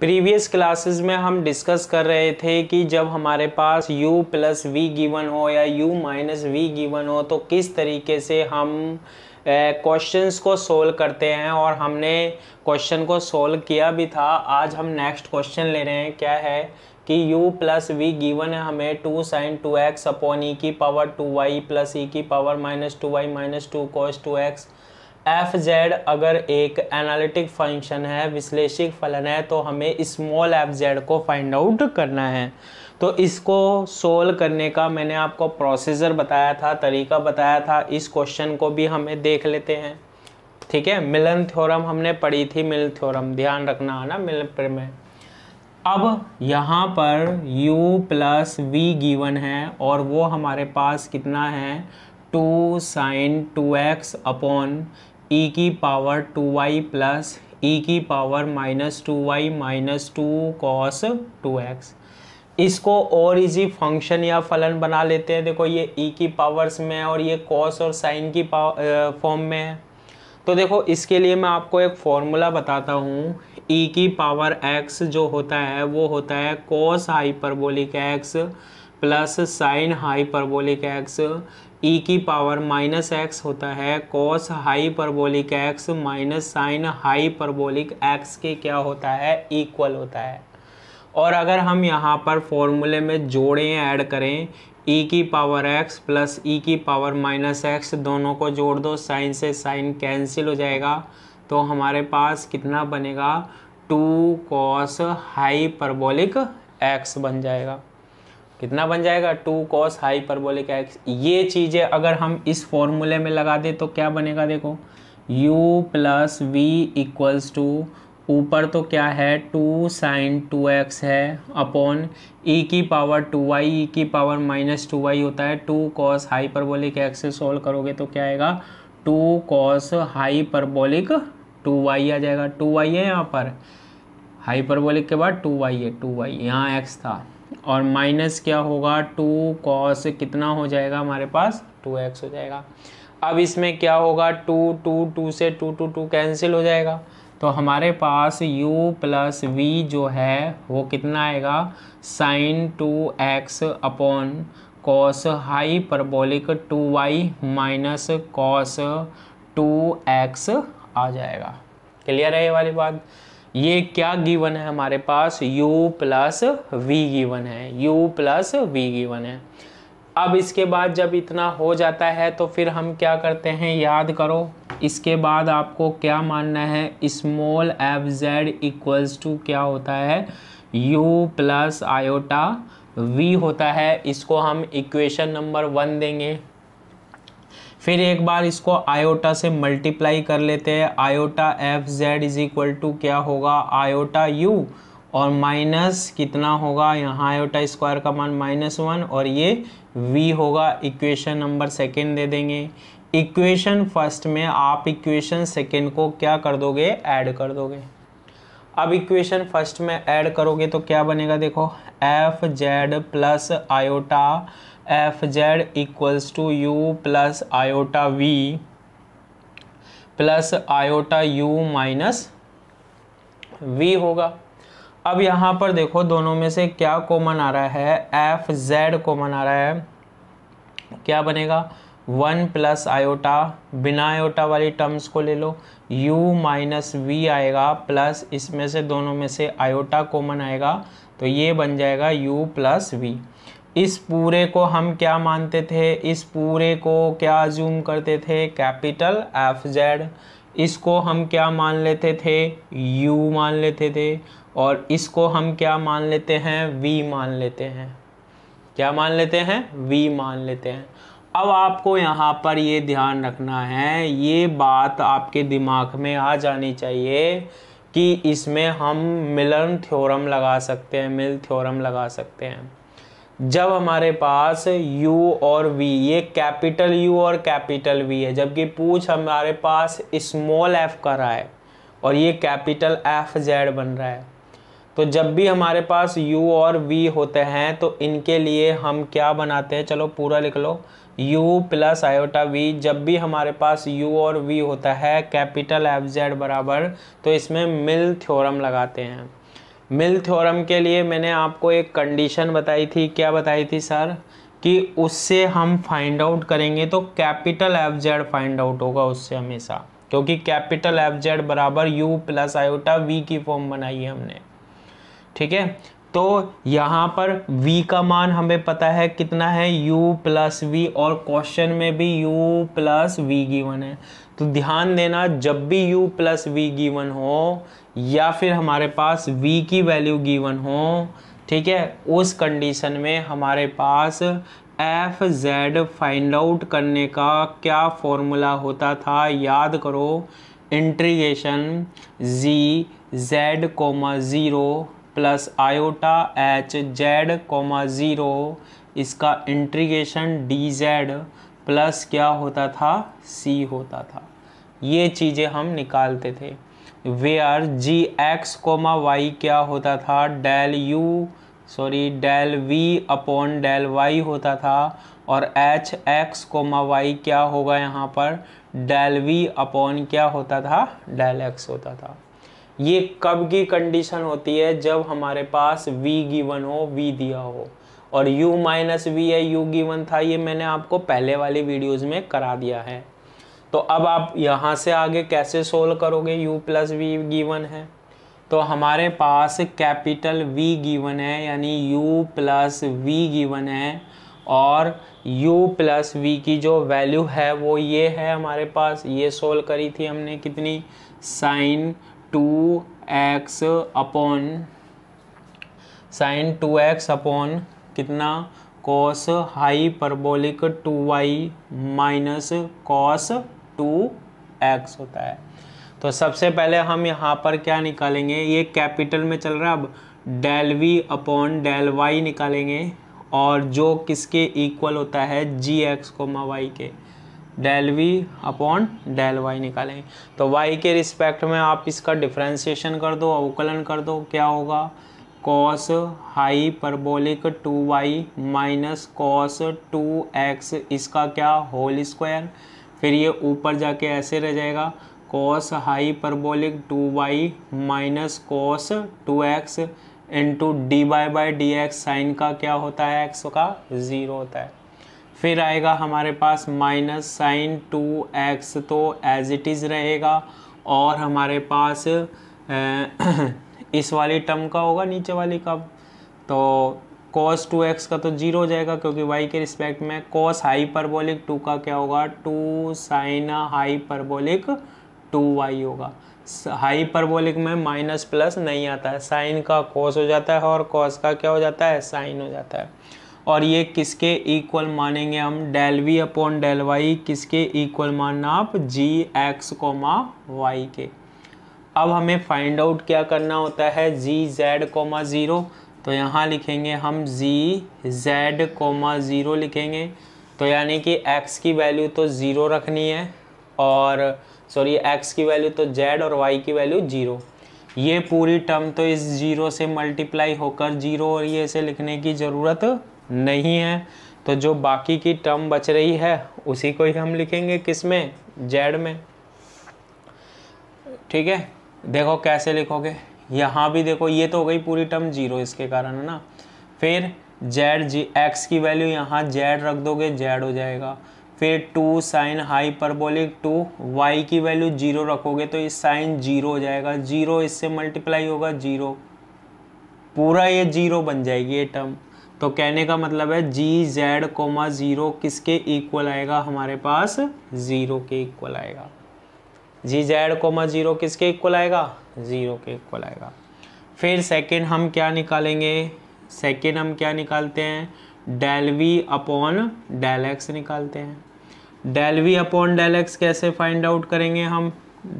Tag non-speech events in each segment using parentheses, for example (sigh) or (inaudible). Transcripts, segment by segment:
previous classes में हम discuss कर रहे थे कि जब हमारे पास u प्लस वी गिवन हो या u माइनस वी गिवन हो तो किस तरीके से हम क्वेश्चंस को सोल्व करते हैं और हमने क्वेश्चन को सोल्व किया भी था आज हम नेक्स्ट क्वेश्चन ले रहे हैं क्या है कि u प्लस वी गिवन है हमें two sine two X upon E की power two Y plus E की power minus two Y minus two cos two X F Z अगर एक एनालिटिक फंक्शन है विश्लेषिक फलन है तो हमें स्मॉल एफ जेड को फाइंड आउट करना है तो इसको सोल्व करने का मैंने आपको प्रोसीजर बताया था तरीका बताया था इस क्वेश्चन को भी हमें देख लेते हैं ठीक है मिलन थ्योरम हमने पढ़ी थी मिल थ्योरम ध्यान रखना है ना मिलन में अब यहाँ पर u प्लस वी गिवन है और वो हमारे पास कितना है two sine two X upon E e की power two Y plus E की power minus two Y minus two cos two X इसको और इजी फंक्शन या फलन बना लेते हैं देखो ये ई e की पावर्स में है और ये कॉस और साइन की फॉर्म में है तो देखो इसके लिए मैं आपको एक फॉर्मूला बताता हूँ ई e की पावर एक्स जो होता है वो होता है cos hyperbolic X plus sine hyperbolic X E e की पावर माइनस एक्स होता है cos hyperbolic X minus sine hyperbolic X के क्या होता है इक्वल होता है और अगर हम यहाँ पर फॉर्मूले में जोड़ें ऐड करें ई e की पावर एक्स प्लस ई की पावर माइनस एक्स दोनों को जोड़ दो साइन से साइन कैंसिल हो जाएगा तो हमारे पास कितना बनेगा टू कॉस परबोलिक एक्स बन जाएगा कितना बन जाएगा two cos hyper hyperbolic X ये चीज़ें अगर हम इस फॉर्मूले में लगा दें तो क्या बनेगा देखो u plus V equals to ऊपर तो क्या है टू साइन टू एक्स है अपॉन ई e की पावर टू वाई ई की पावर माइनस टू वाई होता है टू कॉस हाई पर बोलिक एक्स से सोल्व करोगे तो क्या आएगा two cos hyperbolic two Y आ जाएगा टू वाई है यहाँ पर हाइपरबोलिक के बाद टू वाई है टू वाई यहाँ एक्स था और माइनस क्या होगा टू कॉस कितना हो जाएगा हमारे पास टू एक्स हो जाएगा अब इसमें क्या होगा टू टू टू से टू टू टू कैंसिल हो जाएगा तो हमारे पास u प्लस वी जो है वो कितना आएगा sine two X upon cos hyperbolic two Y minus cos two X आ जाएगा क्लियर है ये वाली बात ये क्या गिवन है हमारे पास u प्लस वी गिवन है u प्लस वी गिवन है अब इसके बाद जब इतना हो जाता है तो फिर हम क्या करते हैं याद करो इसके बाद आपको क्या मानना है small F Z equals to क्या होता है u प्लस आयोटा v होता है इसको हम इक्वेशन नंबर वन देंगे फिर एक बार इसको आयोटा से मल्टीप्लाई कर लेते हैं iota F Z is equal to क्या होगा आयोटा यू और माइनस कितना होगा यहाँ आयोटा स्क्वायर का मान माइनस वन और ये वी होगा इक्वेशन नंबर सेकेंड दे देंगे इक्वेशन फर्स्ट में आप इक्वेशन सेकेंड को क्या कर दोगे ऐड कर दोगे अब इक्वेशन फर्स्ट में ऐड करोगे तो क्या बनेगा देखो F Z plus iota F Z equals to U plus iota V plus iota U minus V होगा अब यहाँ पर देखो दोनों में से क्या कॉमन आ रहा है एफ जेड कॉमन आ रहा है क्या बनेगा वन प्लस आयोटा बिना आयोटा वाली टर्म्स को ले लो u माइनस वी आएगा प्लस इसमें से दोनों में से आयोटा कॉमन आएगा तो ये बन जाएगा u प्लस वी इस पूरे को हम क्या मानते थे इस पूरे को क्या जूम करते थे कैपिटल एफ जेड इसको हम क्या मान लेते थे यू मान लेते थे और इसको हम क्या मान लेते हैं वी मान लेते हैं क्या मान लेते हैं वी मान लेते हैं अब आपको यहाँ पर ये ध्यान रखना है ये बात आपके दिमाग में आ जानी चाहिए कि इसमें हम मिलन थ्योरम लगा सकते हैं मिल थ्योरम लगा सकते हैं जब हमारे पास U और V ये कैपिटल U और कैपिटल V है जबकि पूछ हमारे पास स्मॉल f का रहा है और ये कैपिटल एफ जेड बन रहा है तो जब भी हमारे पास U और V होते हैं तो इनके लिए हम क्या बनाते हैं चलो पूरा लिख लो U प्लस आयोटा V जब भी हमारे पास U और V होता है कैपिटल एफ जेड बराबर तो इसमें मिल थ्योरम लगाते हैं मिल थ्योरम के लिए मैंने आपको एक कंडीशन बताई थी क्या बताई थी सर कि उससे हम फाइंड आउट करेंगे तो capital F Z find out होगा उससे हमेशा क्योंकि कैपिटल एफ जेड बराबर यू प्लस आयोटा वी की फॉर्म बनाई है हमने ठीक है तो यहाँ पर v का मान हमें पता है कितना है u प्लस वी और क्वेश्चन में भी u प्लस वी गिवन है तो ध्यान देना जब भी u प्लस वी गिवन हो या फिर हमारे पास v की वैल्यू गिवन हो ठीक है उस कंडीशन में हमारे पास एफ जेड फाइंड आउट करने का क्या फॉर्मूला होता था याद करो integration G z comma zero plus iota H Z comma zero इसका इंट्रीगेशन डी जेड प्लस क्या होता था सी होता था ये चीज़ें हम निकालते थे where G X comma Y क्या होता था del U sorry del V upon del Y होता था और एच एक्स कोमा वाई क्या होगा यहाँ पर डेल वी अपॉन क्या होता था डेल एक्स होता था ये कब की कंडीशन होती है जब हमारे पास v गिवन हो v दिया हो और u माइनस वी है यू गिवन था ये मैंने आपको पहले वाली वीडियोज़ में करा दिया है तो अब आप यहाँ से आगे कैसे सोल्व करोगे u प्लस वी गिवन है तो हमारे पास कैपिटल v गिवन है यानी u प्लस वी गिवन है और u प्लस वी की जो वैल्यू है वो ये है हमारे पास ये सोल्व करी थी हमने कितनी sine two X upon sine two X upon कितना cos hyperbolic two Y minus cos two X होता है तो सबसे पहले हम यहाँ पर क्या निकालेंगे ये कैपिटल में चल रहा है अब del V upon del Y निकालेंगे और जो किसके इक्वल होता है जी एक्स कोमा वाई के del V upon del Y निकालेंगे तो वाई के रिस्पेक्ट में आप इसका डिफ्रेंशिएशन कर दो अवकलन कर दो क्या होगा cos hyperbolic two Y minus cos two X इसका क्या होल स्क्वायर फिर ये ऊपर जाके ऐसे रह जाएगा cos hyperbolic two Y minus cos two X into D Y by D X sine का क्या होता है एक्स का ज़ीरो होता है फिर आएगा हमारे पास माइनस साइन टू एक्स तो एज इट इज़ रहेगा और हमारे पास ए, (coughs) इस वाली टर्म का होगा नीचे वाली का तो कॉस टू एक्स का तो जीरो हो जाएगा क्योंकि वाई के रिस्पेक्ट में कॉस हाइपरबोलिक टू का क्या होगा two sine hyperbolic two Y होगा हाइपरबोलिक में माइनस प्लस नहीं आता है साइन का कॉस हो जाता है और कॉस का क्या हो जाता है साइन हो जाता है और ये किसके इक्वल मानेंगे हम del V upon del Y किसके इक्वल मानना आप जी एक्स कोमा वाई के अब हमें फाइंड आउट क्या करना होता है जी जेड कोमा ज़ीरो तो यहाँ लिखेंगे हम जी जेड कोमा ज़ीरो लिखेंगे तो यानी कि एक्स की वैल्यू तो ज़ीरो रखनी है और सॉरी एक्स की वैल्यू तो जेड और वाई की वैल्यू ज़ीरो ये पूरी टर्म तो इस ज़ीरो से मल्टीप्लाई होकर ज़ीरो और ये इसे लिखने की ज़रूरत नहीं है तो जो बाकी की टर्म बच रही है उसी को ही हम लिखेंगे किस में जेड में ठीक है देखो कैसे लिखोगे यहाँ भी देखो ये तो हो गई पूरी टर्म जीरो इसके कारण है ना फिर जेड जी एक्स की वैल्यू यहाँ जेड रख दोगे जेड हो जाएगा फिर two sine hyperbolic two Y की वैल्यू जीरो रखोगे तो ये साइन जीरो हो जाएगा जीरो इससे मल्टीप्लाई होगा जीरो पूरा ये जीरो बन जाएगी ये टर्म तो कहने का मतलब है जी जेड कोमा ज़ीरो किसके इक्वल आएगा हमारे पास ज़ीरो के इक्वल आएगा जी जेड कोमा ज़ीरो किसके इक्वल आएगा ज़ीरो के इक्वल आएगा फिर सेकेंड हम क्या निकालेंगे सेकेंड हम क्या निकालते हैं del V upon del X निकालते हैं del V upon del X कैसे फाइंड आउट करेंगे हम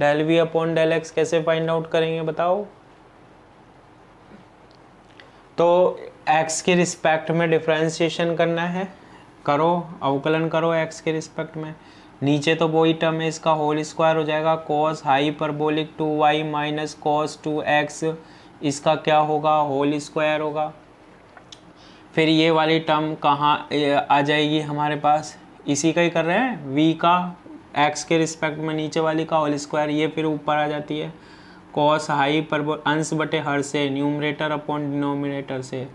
del V upon del X कैसे फाइंड आउट करेंगे बताओ तो एक्स के रिस्पेक्ट में डिफ्रेंशिएशन करना है करो अवकलन करो एक्स के रिस्पेक्ट में नीचे तो वही टर्म है इसका होल स्क्वायर हो जाएगा cos hyperbolic two Y minus cos two X इसका क्या होगा होल स्क्वायर होगा फिर ये वाली टर्म कहाँ आ जाएगी हमारे पास इसी का ही कर रहे हैं वी का एक्स के रिस्पेक्ट में नीचे वाली का होल स्क्वायर ये फिर ऊपर आ जाती है कॉस हाई पर अंश बटे हर से न्यूमरेटर अपॉन डिनोमिनेटर से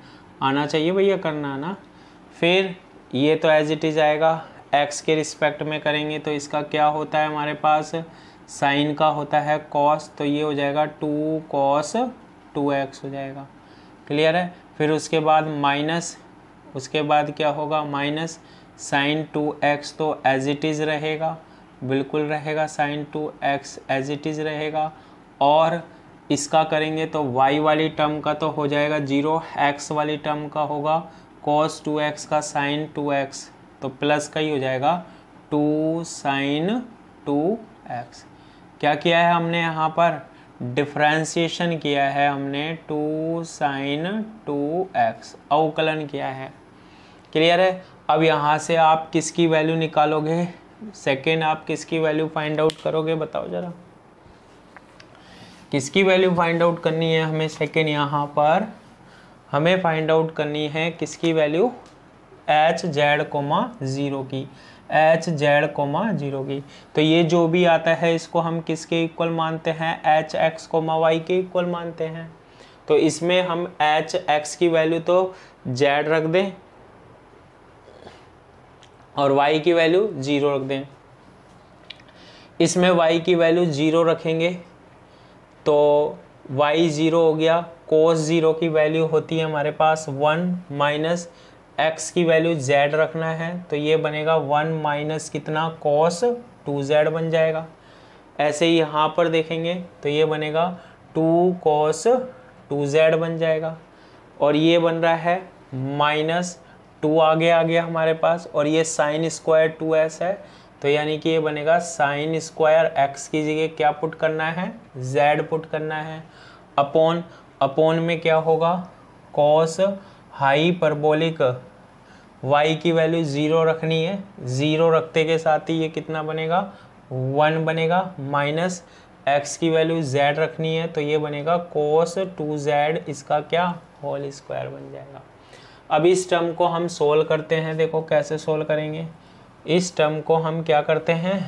आना चाहिए भैया करना ना फिर ये तो एज इट इज आएगा एक्स के रिस्पेक्ट में करेंगे तो इसका क्या होता है हमारे पास साइन का होता है कॉस तो ये हो जाएगा टू कॉस टू एक्स हो जाएगा क्लियर है फिर उसके बाद माइनस उसके बाद क्या होगा माइनस साइन टू एक्स तो एज इट इज़ रहेगा बिल्कुल रहेगा sine two X as it is रहेगा और इसका करेंगे तो वाई वाली टर्म का तो हो जाएगा जीरो एक्स वाली टर्म का होगा कॉस टू एक्स का साइन टू एक्स तो प्लस का ही हो जाएगा टू साइन टू एक्स क्या किया है हमने यहाँ पर डिफ्रेंसीशन किया है हमने टू साइन टू एक्स अवकलन किया है क्लियर है अब यहाँ से आप किसकी वैल्यू निकालोगे सेकेंड आप किसकी वैल्यू फाइंड आउट करोगे बताओ ज़रा किसकी वैल्यू फाइंड आउट करनी है हमें सेकेंड यहाँ पर हमें फाइंड आउट करनी है किसकी value h Z comma zero की एच जेड कोमा जीरो की तो ये जो भी आता है इसको हम किसके इक्वल मानते हैं एच एक्स कोमा वाई के इक्वल मानते हैं तो इसमें हम एच एक्स की वैल्यू तो जेड रख दें और वाई की वैल्यू ज़ीरो रख दें इसमें वाई की वैल्यू ज़ीरो रखेंगे तो वाई ज़ीरो हो गया कोस ज़ीरो की वैल्यू होती है हमारे पास वन माइनस x की वैल्यू z रखना है तो ये बनेगा वन माइनस कितना कॉस टू जेड बन जाएगा ऐसे ही यहाँ पर देखेंगे तो ये बनेगा टू कॉस टू जेड बन जाएगा और ये बन रहा है माइनस टू आगे आ गया हमारे पास और ये साइन स्क्वायर टू एस है तो यानी कि ये बनेगा साइन स्क्वायर एक्स की जगह क्या पुट करना है जेड पुट करना है अपॉन अपॉन में क्या होगा कॉस परबोलिक वाई की वैल्यू ज़ीरो रखनी है ज़ीरो रखते के साथ ही ये कितना बनेगा वन बनेगा माइनस एक्स की वैल्यू जेड रखनी है तो ये बनेगा कोस टू जेड इसका क्या होल स्क्वायर बन जाएगा अब इस टर्म को हम सोल्व करते हैं देखो कैसे सोल्व करेंगे इस टर्म को हम क्या करते हैं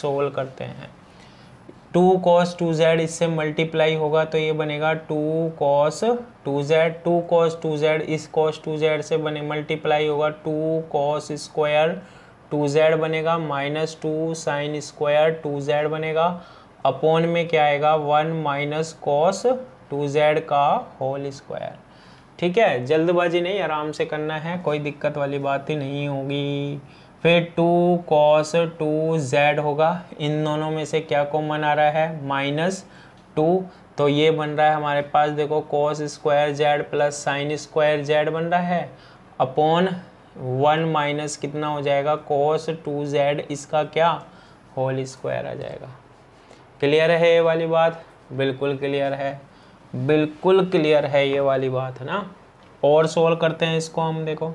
सोल्व करते हैं टू कॉस टू जेड इससे मल्टीप्लाई होगा तो ये बनेगा two cos two z two cos two z इस कॉस टू जेड से बने मल्टीप्लाई होगा two cos square two z बनेगा minus two sine square two z बनेगा अपॉन में क्या आएगा one minus cos two z का होल स्क्वायर ठीक है जल्दबाजी नहीं आराम से करना है कोई दिक्कत वाली बात ही नहीं होगी फिर टू कॉस टू जेड होगा इन दोनों में से क्या कॉमन आ रहा है माइनस टू तो ये बन रहा है हमारे पास देखो cos square z plus sine square z बन रहा है अपॉन वन माइनस कितना हो जाएगा कॉस टू जेड इसका क्या होल स्क्वायर आ जाएगा क्लियर है ये वाली बात बिल्कुल क्लियर है बिल्कुल क्लियर है ये वाली बात है ना और सोल्व करते हैं इसको हम देखो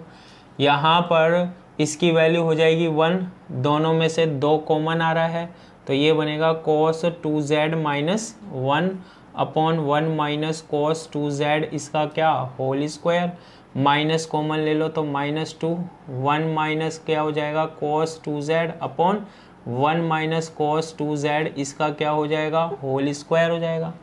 यहाँ पर इसकी वैल्यू हो जाएगी वन दोनों में से दो कॉमन आ रहा है तो ये बनेगा cos two z minus one upon one minus cos two z इसका क्या होल स्क्वायर माइनस कॉमन ले लो तो माइनस टू वन माइनस क्या हो जाएगा cos two z upon one minus cos two z इसका क्या हो जाएगा होल स्क्वायर हो जाएगा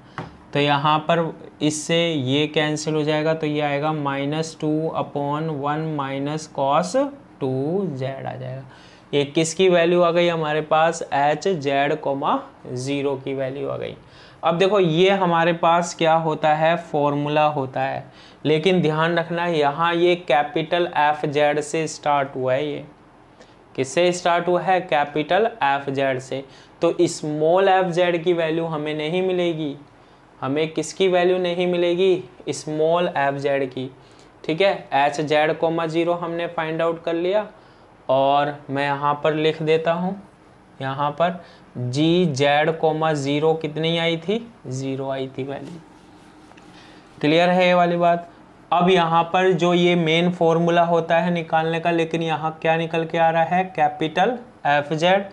तो यहाँ पर इससे ये कैंसिल हो जाएगा तो ये आएगा minus two upon one minus cos two z आ जाएगा ये किसकी वैल्यू आ गई हमारे पास एच जेड कोमा ज़ीरो की वैल्यू आ गई अब देखो ये हमारे पास क्या होता है फॉर्मूला होता है लेकिन ध्यान रखना यहाँ ये कैपिटल एफ जेड से स्टार्ट हुआ है ये किससे स्टार्ट हुआ है कैपिटल एफ जेड से तो स्मॉल एफ जेड की वैल्यू हमें नहीं मिलेगी हमें किसकी वैल्यू नहीं मिलेगी स्मॉल एफ जेड की ठीक है एच जेड कोमा जीरो हमने फाइंड आउट कर लिया और मैं यहाँ पर लिख देता हूँ यहाँ पर जी जेड कोमा ज़ीरो कितनी आई थी ज़ीरो आई थी वैल्यू क्लियर है ये वाली बात अब यहाँ पर जो ये मेन फॉर्मूला होता है निकालने का लेकिन यहाँ क्या निकल के आ रहा है कैपिटल एफ जेड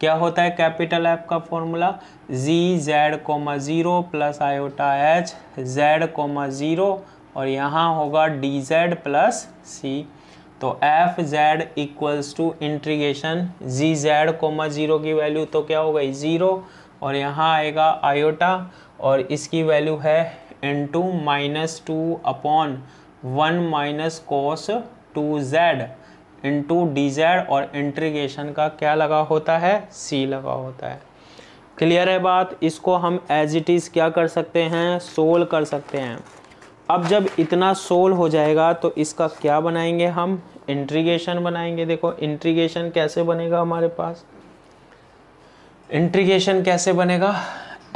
क्या होता है कैपिटल एफ का formula g Z comma zero plus iota H Z comma zero और यहाँ होगा डी जेड प्लस सी तो f Z equals to integration g Z comma zero की वैल्यू तो क्या हो गई ज़ीरो और यहाँ आएगा आयोटा और इसकी वैल्यू है इन two minus two upon one minus cos two z into d z और इंट्रीगेशन का क्या लगा होता है सी लगा होता है क्लियर है बात इसको हम एज इट इज़ क्या कर सकते हैं सोल्व कर सकते हैं अब जब इतना सोल हो जाएगा तो इसका क्या बनाएंगे हम इंट्रीगेशन बनाएंगे देखो इंट्रीगेशन कैसे बनेगा हमारे पास इंट्रीगेशन कैसे बनेगा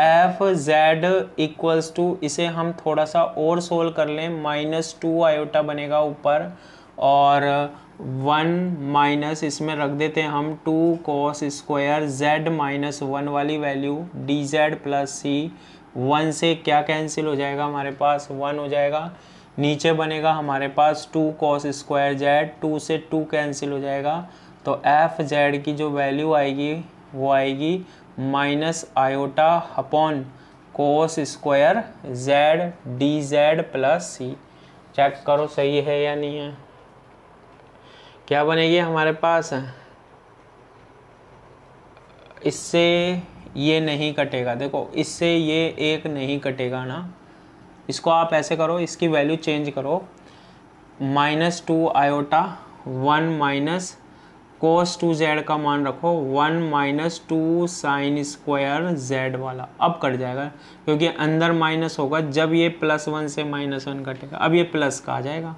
एफ जेड इक्वल्स टू इसे हम थोड़ा सा और सोल्व कर लें माइनस टू आयोटा बनेगा ऊपर और वन माइनस इसमें रख देते हैं हम two cos square z minus one वाली value d Z plus c one से क्या कैंसिल हो जाएगा हमारे पास वन हो जाएगा नीचे बनेगा हमारे पास two cos square z two से टू कैंसिल हो जाएगा तो एफ जेड की जो वैल्यू आएगी वो आएगी minus iota upon cos square z d Z plus c check करो सही है या नहीं है क्या बनेगी हमारे पास इससे ये नहीं कटेगा देखो इससे ये एक नहीं कटेगा ना इसको आप ऐसे करो इसकी वैल्यू चेंज करो minus two iota one minus cos two z का मान रखो one minus two sine square z वाला अब कट जाएगा क्योंकि अंदर माइनस होगा जब ये प्लस वन से माइनस वन कटेगा अब ये प्लस का आ जाएगा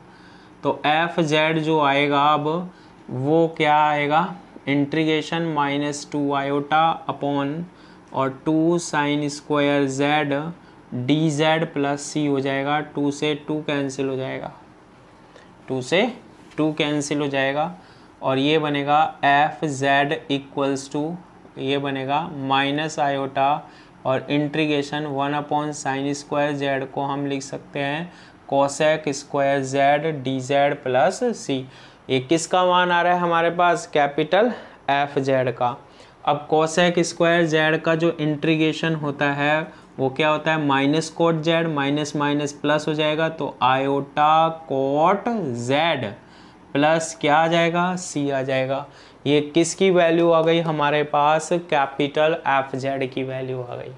तो एफ जेड जो आएगा अब वो क्या आएगा integration minus two iota upon और two sine square z d Z plus c हो जाएगा टू से टू कैंसिल हो जाएगा टू से टू कैंसिल हो जाएगा और ये बनेगा एफ जेड इक्वल्स टू ये बनेगा माइनस आयोटा और integration one upon sine square z को हम लिख सकते हैं cosec square z d Z plus c ये किसका मान आ रहा है हमारे पास कैपिटल एफ जेड का अब कोसेक स्क्वायर जेड का जो इंट्रीगेशन होता है वो क्या होता है minus cot z minus minus plus हो जाएगा तो आयोटा कोट जेड प्लस क्या आ जाएगा सी आ जाएगा ये किसकी वैल्यू आ गई हमारे पास कैपिटल एफ जेड की वैल्यू आ गई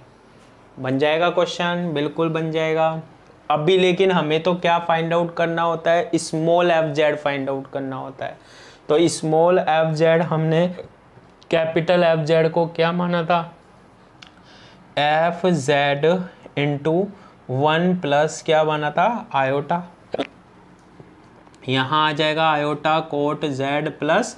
बन जाएगा क्वेश्चन बिल्कुल बन जाएगा अभी लेकिन हमें तो क्या फाइंड आउट करना होता है small F Z find out करना होता है तो स्मॉल एफ जेड हमने कैपिटल एफ जेड को क्या माना था f z into one plus क्या माना था आयोटा यहाँ आ जाएगा iota cot z plus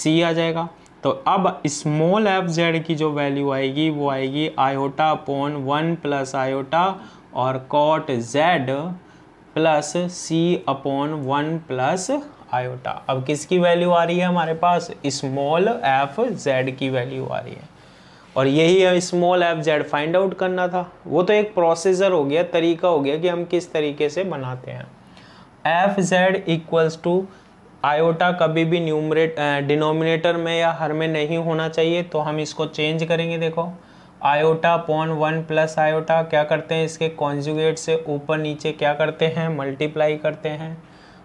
c आ जाएगा तो अब स्मॉल एफ जेड की जो वैल्यू आएगी वो आएगी iota upon one plus iota और cot z plus c upon one plus iota अब किसकी वैल्यू आ रही है हमारे पास स्मॉल एफ जेड की वैल्यू आ रही है और यही small F Z find out करना था वो तो एक प्रोसेसर हो गया तरीका हो गया कि हम किस तरीके से बनाते हैं f Z equals to iota कभी भी न्यूमरेट डिनोमिनेटर में या हर में नहीं होना चाहिए तो हम इसको चेंज करेंगे देखो iota upon one plus iota क्या करते हैं इसके कॉन्जुगेट से ऊपर नीचे क्या करते हैं मल्टीप्लाई करते हैं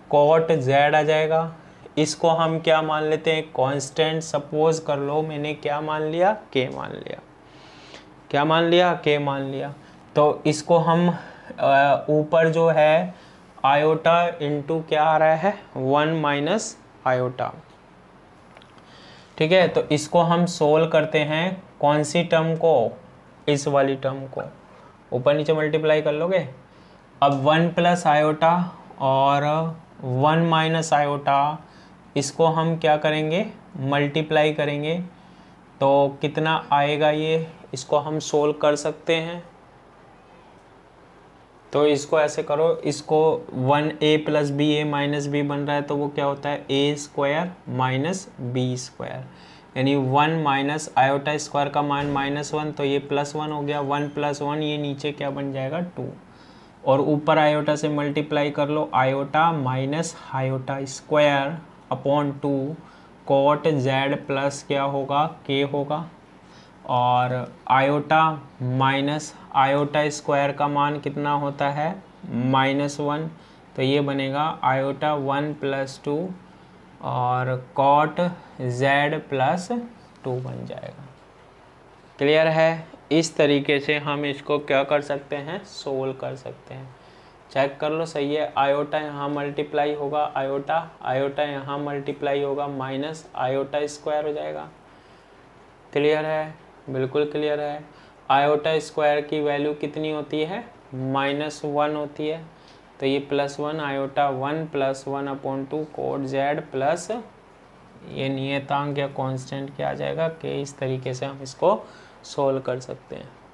कॉट जेड आ जाएगा इसको हम क्या मान लेते हैं कांस्टेंट सपोज कर लो मैंने क्या मान लिया के मान लिया क्या मान लिया के मान लिया तो इसको हम ऊपर जो है आयोटा इंटू क्या आ रहा है वन माइनस आयोटा ठीक है तो इसको हम सोल्व करते हैं कौन सी टर्म को इस वाली टर्म को ऊपर नीचे मल्टीप्लाई कर लोगे अब वन प्लस आयोटा और वन माइनस आयोटा इसको हम क्या करेंगे मल्टीप्लाई करेंगे तो कितना आएगा ये इसको हम सोल्व कर सकते हैं तो इसको ऐसे करो इसको one a plus b a minus b बन रहा है तो वो क्या होता है a square minus b square यानी वन माइनस आयोटा स्क्वायर का मान माइनस वन तो ये प्लस वन हो गया वन प्लस वन ये नीचे क्या बन जाएगा टू और ऊपर आयोटा से मल्टीप्लाई कर लो iota minus iota square upon two cot z plus क्या होगा के होगा और आयोटा माइनस आयोटा स्क्वायर का मान कितना होता है माइनस वन तो ये बनेगा आयोटा वन प्लस टू और कॉट जेड प्लस टू बन जाएगा क्लियर है इस तरीके से हम इसको क्या कर सकते हैं सोल्व कर सकते हैं चेक कर लो सही है आयोटा यहाँ मल्टीप्लाई होगा आयोटा आयोटा यहाँ मल्टीप्लाई होगा माइनस आयोटा स्क्वायर हो जाएगा क्लियर है बिल्कुल क्लियर है आयोटा स्क्वायर की वैल्यू कितनी होती है माइनस वन होती है तो ये plus one iota one plus one upon two cot z plus ये नियतांक या कॉन्स्टेंट क्या आ जाएगा कि इस तरीके से हम इसको सॉल्व कर सकते हैं